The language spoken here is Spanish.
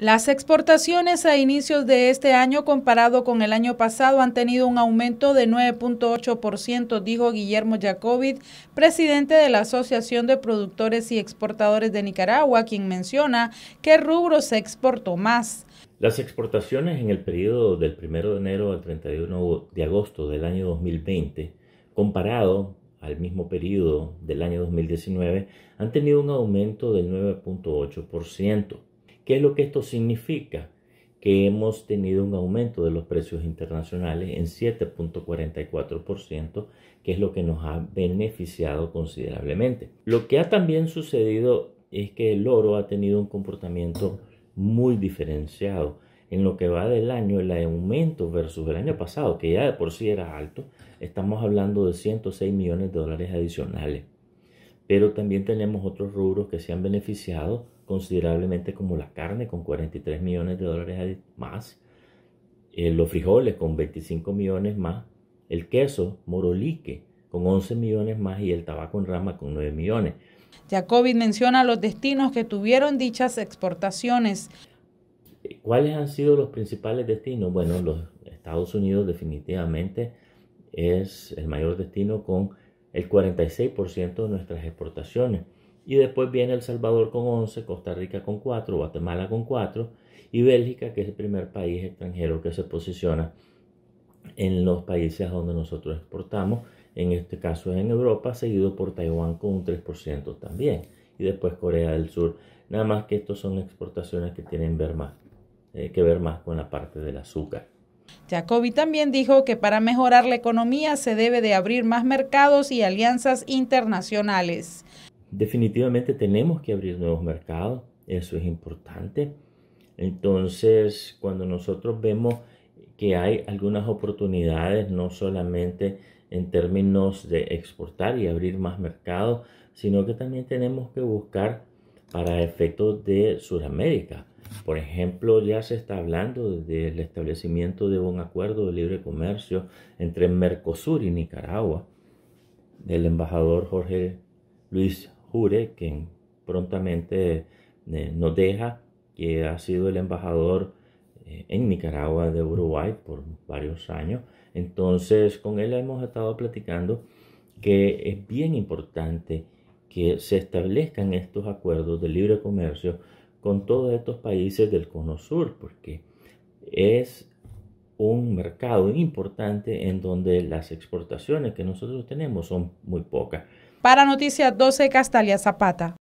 Las exportaciones a inicios de este año comparado con el año pasado han tenido un aumento de 9.8%, dijo Guillermo Jacobit, presidente de la Asociación de Productores y Exportadores de Nicaragua, quien menciona que rubro se exportó más. Las exportaciones en el periodo del 1 de enero al 31 de agosto del año 2020, comparado al mismo periodo del año 2019, han tenido un aumento del 9.8%. ¿Qué es lo que esto significa? Que hemos tenido un aumento de los precios internacionales en 7.44%, que es lo que nos ha beneficiado considerablemente. Lo que ha también sucedido es que el oro ha tenido un comportamiento muy diferenciado. En lo que va del año, el aumento versus el año pasado, que ya de por sí era alto, estamos hablando de 106 millones de dólares adicionales pero también tenemos otros rubros que se han beneficiado considerablemente como la carne con 43 millones de dólares más, eh, los frijoles con 25 millones más, el queso morolique con 11 millones más y el tabaco en rama con 9 millones. Jacobi menciona los destinos que tuvieron dichas exportaciones. Eh, ¿Cuáles han sido los principales destinos? Bueno, los Estados Unidos definitivamente es el mayor destino con el 46% de nuestras exportaciones. Y después viene El Salvador con 11, Costa Rica con 4, Guatemala con 4 y Bélgica, que es el primer país extranjero que se posiciona en los países donde nosotros exportamos. En este caso es en Europa, seguido por Taiwán con un 3% también. Y después Corea del Sur. Nada más que estos son exportaciones que tienen ver más, eh, que ver más con la parte del azúcar. Jacobi también dijo que para mejorar la economía se debe de abrir más mercados y alianzas internacionales. Definitivamente tenemos que abrir nuevos mercados, eso es importante. Entonces, cuando nosotros vemos que hay algunas oportunidades, no solamente en términos de exportar y abrir más mercados, sino que también tenemos que buscar para efectos de Sudamérica por ejemplo, ya se está hablando del establecimiento de un acuerdo de libre comercio entre Mercosur y Nicaragua. El embajador Jorge Luis Jure, quien prontamente eh, nos deja, que ha sido el embajador eh, en Nicaragua de Uruguay por varios años. Entonces, con él hemos estado platicando que es bien importante que se establezcan estos acuerdos de libre comercio con todos estos países del cono sur, porque es un mercado importante en donde las exportaciones que nosotros tenemos son muy pocas. Para Noticias 12, Castalia Zapata.